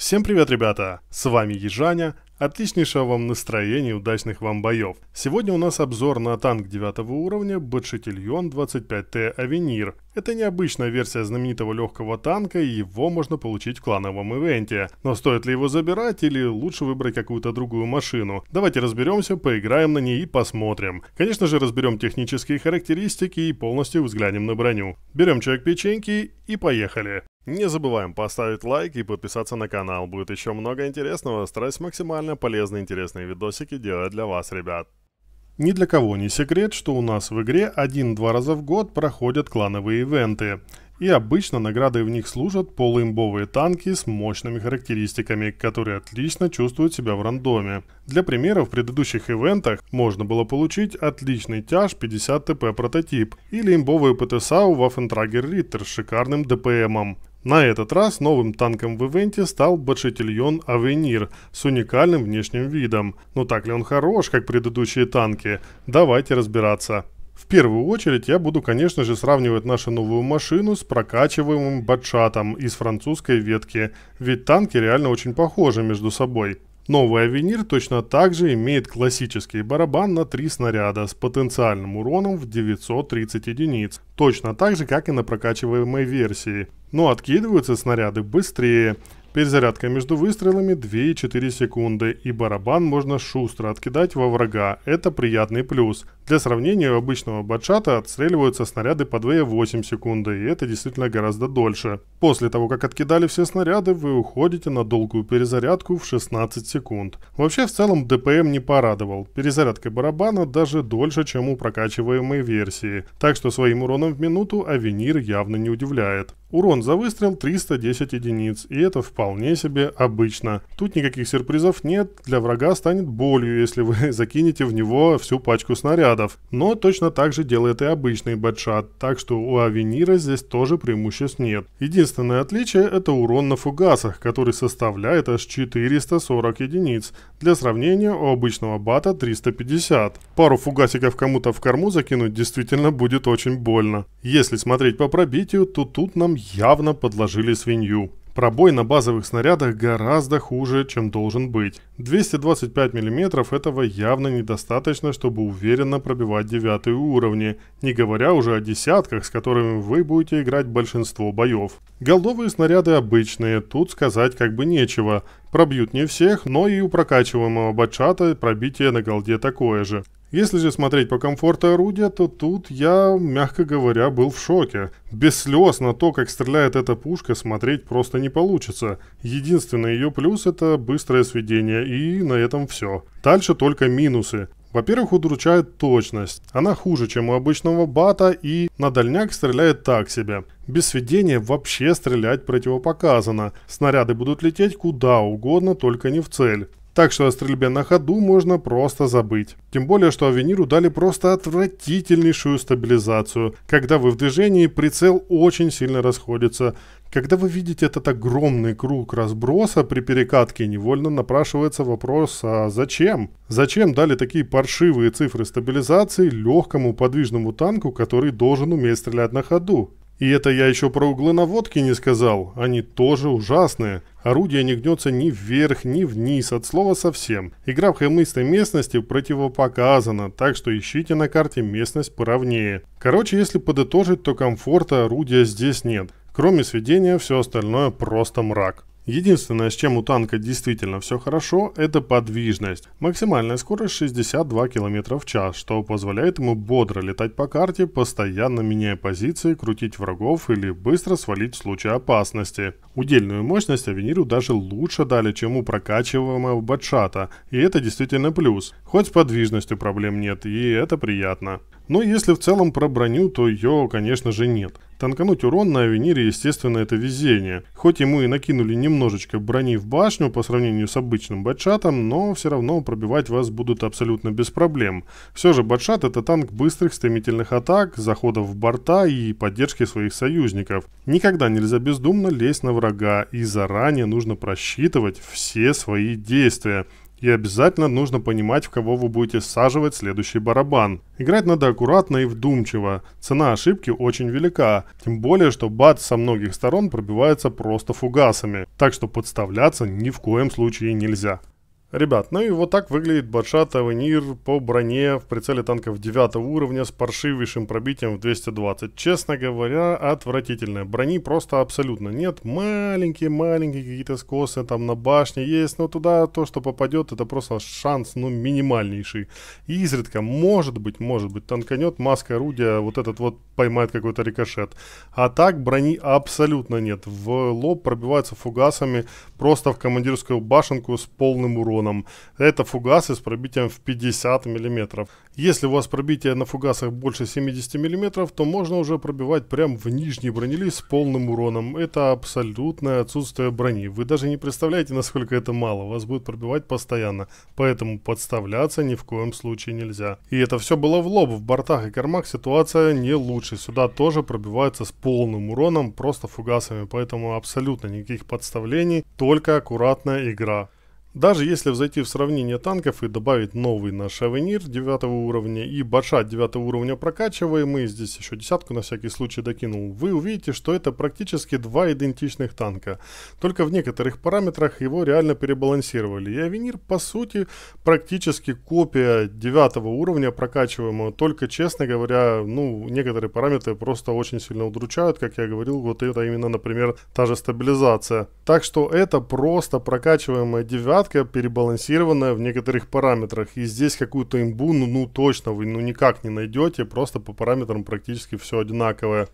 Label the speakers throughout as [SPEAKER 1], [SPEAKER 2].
[SPEAKER 1] Всем привет, ребята! С вами Ежаня. Отличнейшего вам настроения и удачных вам боев. Сегодня у нас обзор на танк 9 уровня Бэтшетильон 25Т Авенир. Это необычная версия знаменитого легкого танка и его можно получить в клановом ивенте. Но стоит ли его забирать или лучше выбрать какую-то другую машину? Давайте разберемся, поиграем на ней и посмотрим. Конечно же разберем технические характеристики и полностью взглянем на броню. Берем человек печеньки и поехали. Не забываем поставить лайк и подписаться на канал, будет еще много интересного, стараюсь максимально полезные интересные видосики делать для вас, ребят. Ни для кого не секрет, что у нас в игре один-два раза в год проходят клановые ивенты. И обычно наградой в них служат полуимбовые танки с мощными характеристиками, которые отлично чувствуют себя в рандоме. Для примера, в предыдущих ивентах можно было получить отличный тяж 50 ТП прототип или имбовую ПТСАУ Waffentrager Ritter с шикарным ДПМом. На этот раз новым танком в ивенте стал Бачетильон Авенир с уникальным внешним видом. Но ну так ли он хорош, как предыдущие танки? Давайте разбираться. В первую очередь я буду, конечно же, сравнивать нашу новую машину с прокачиваемым батшатом из французской ветки, ведь танки реально очень похожи между собой. Новый Авенир точно так же имеет классический барабан на 3 снаряда с потенциальным уроном в 930 единиц, точно так же как и на прокачиваемой версии, но откидываются снаряды быстрее Перезарядка между выстрелами 2,4 секунды, и барабан можно шустро откидать во врага, это приятный плюс. Для сравнения, у обычного бачата отстреливаются снаряды по 2,8 секунды, и это действительно гораздо дольше. После того, как откидали все снаряды, вы уходите на долгую перезарядку в 16 секунд. Вообще, в целом, ДПМ не порадовал. Перезарядка барабана даже дольше, чем у прокачиваемой версии, так что своим уроном в минуту Авенир явно не удивляет. Урон за выстрел 310 единиц, и это вполне себе обычно. Тут никаких сюрпризов нет, для врага станет болью, если вы закинете в него всю пачку снарядов. Но точно так же делает и обычный бэтшат, так что у Авенира здесь тоже преимуществ нет. Единственное отличие это урон на фугасах, который составляет аж 440 единиц. Для сравнения, у обычного бата 350. Пару фугасиков кому-то в корму закинуть действительно будет очень больно. Если смотреть по пробитию, то тут нам явно подложили свинью. Пробой на базовых снарядах гораздо хуже, чем должен быть. 225 мм этого явно недостаточно, чтобы уверенно пробивать девятые уровни, не говоря уже о десятках, с которыми вы будете играть большинство боев. Голдовые снаряды обычные, тут сказать как бы нечего. Пробьют не всех, но и у прокачиваемого бачата пробитие на голде такое же. Если же смотреть по комфорту орудия, то тут я, мягко говоря, был в шоке. Без слез на то, как стреляет эта пушка, смотреть просто не получится. Единственный ее плюс это быстрое сведение, и на этом все. Дальше только минусы. Во-первых, удручает точность. Она хуже, чем у обычного бата и на дальняк стреляет так себе. Без сведения вообще стрелять противопоказано. Снаряды будут лететь куда угодно, только не в цель. Так что о стрельбе на ходу можно просто забыть. Тем более, что Авениру дали просто отвратительнейшую стабилизацию. Когда вы в движении, прицел очень сильно расходится. Когда вы видите этот огромный круг разброса при перекатке, невольно напрашивается вопрос, а зачем? Зачем дали такие паршивые цифры стабилизации легкому подвижному танку, который должен уметь стрелять на ходу? И это я еще про углы наводки не сказал, они тоже ужасные. Орудие не гнется ни вверх, ни вниз, от слова совсем. Игра в холмистой местности противопоказана, так что ищите на карте местность поровнее. Короче, если подытожить, то комфорта орудия здесь нет. Кроме сведения, все остальное просто мрак. Единственное, с чем у танка действительно все хорошо, это подвижность. Максимальная скорость 62 км в час, что позволяет ему бодро летать по карте, постоянно меняя позиции, крутить врагов или быстро свалить в случае опасности. Удельную мощность Авениру даже лучше дали, чем у прокачиваемого Батшата, и это действительно плюс. Хоть с подвижностью проблем нет, и это приятно. Но если в целом про броню, то ее, конечно же, нет. Танкануть урон на Авенире, естественно, это везение. Хоть ему и накинули немножечко брони в башню по сравнению с обычным батшатом, но все равно пробивать вас будут абсолютно без проблем. Все же батшат это танк быстрых стремительных атак, заходов в борта и поддержки своих союзников. Никогда нельзя бездумно лезть на врага и заранее нужно просчитывать все свои действия. И обязательно нужно понимать, в кого вы будете саживать следующий барабан. Играть надо аккуратно и вдумчиво. Цена ошибки очень велика, тем более, что бат со многих сторон пробивается просто фугасами. Так что подставляться ни в коем случае нельзя. Ребят, ну и вот так выглядит Бачат Авенир по броне в прицеле танков 9 уровня с паршивейшим пробитием в 220. Честно говоря, отвратительно. Брони просто абсолютно нет. Маленькие-маленькие какие-то скосы там на башне есть, но туда то, что попадет, это просто шанс, ну, минимальнейший. И изредка, может быть, может быть, танканет, маска орудия, вот этот вот поймает какой-то рикошет. А так брони абсолютно нет. В лоб пробиваются фугасами просто в командирскую башенку с полным уроном патроном. Это фугасы с пробитием в 50 мм. Если у вас пробитие на фугасах больше 70 мм, то можно уже пробивать прямо в нижний бронелист с полным уроном. Это абсолютное отсутствие брони. Вы даже не представляете, насколько это мало. Вас будет пробивать постоянно. Поэтому подставляться ни в коем случае нельзя. И это все было в лоб. В бортах и кормах ситуация не лучше. Сюда тоже пробиваются с полным уроном, просто фугасами. Поэтому абсолютно никаких подставлений, только аккуратная игра. Даже если взойти в сравнение танков и добавить новый наш Авенир 9 уровня и Баша 9 уровня прокачиваемый, здесь еще десятку на всякий случай докинул, вы увидите, что это практически два идентичных танка. Только в некоторых параметрах его реально перебалансировали. И Авенир по сути практически копия 9 уровня прокачиваемого, только честно говоря, ну некоторые параметры просто очень сильно удручают, как я говорил, вот это именно, например, та же стабилизация. Так что это просто прокачиваемая 9 лихорадка, перебалансированная в некоторых параметрах. И здесь какую-то имбу, ну, ну точно вы ну никак не найдете, просто по параметрам практически все одинаковое.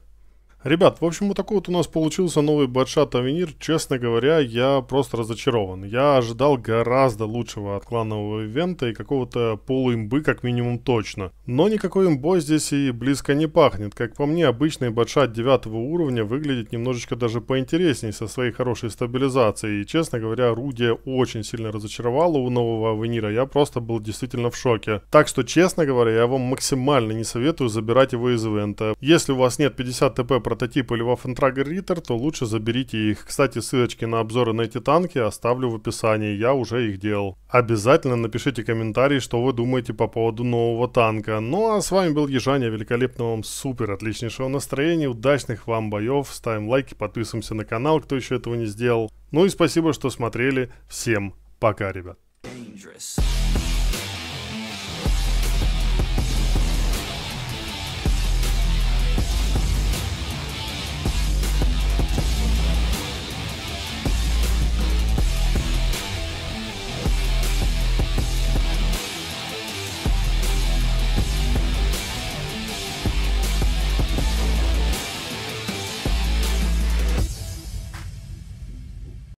[SPEAKER 1] Ребят, в общем, вот такой вот у нас получился новый Бадшат Авенир. Честно говоря, я просто разочарован. Я ожидал гораздо лучшего от кланового ивента и какого-то полуимбы, как минимум, точно. Но никакой имбой здесь и близко не пахнет. Как по мне, обычный Бадшат 9 уровня выглядит немножечко даже поинтереснее со своей хорошей стабилизацией. И, честно говоря, Рудия очень сильно разочаровала у нового Авенира. Я просто был действительно в шоке. Так что, честно говоря, я вам максимально не советую забирать его из ивента. Если у вас нет 50 ТП прототипы Льва Фантрага Риттер, то лучше заберите их. Кстати, ссылочки на обзоры на эти танки оставлю в описании, я уже их делал. Обязательно напишите комментарий, что вы думаете по поводу нового танка. Ну а с вами был Ежаня, великолепного вам супер отличнейшего настроения, удачных вам боев, ставим лайки, подписываемся на канал, кто еще этого не сделал. Ну и спасибо, что смотрели. Всем пока, ребят. dangerous.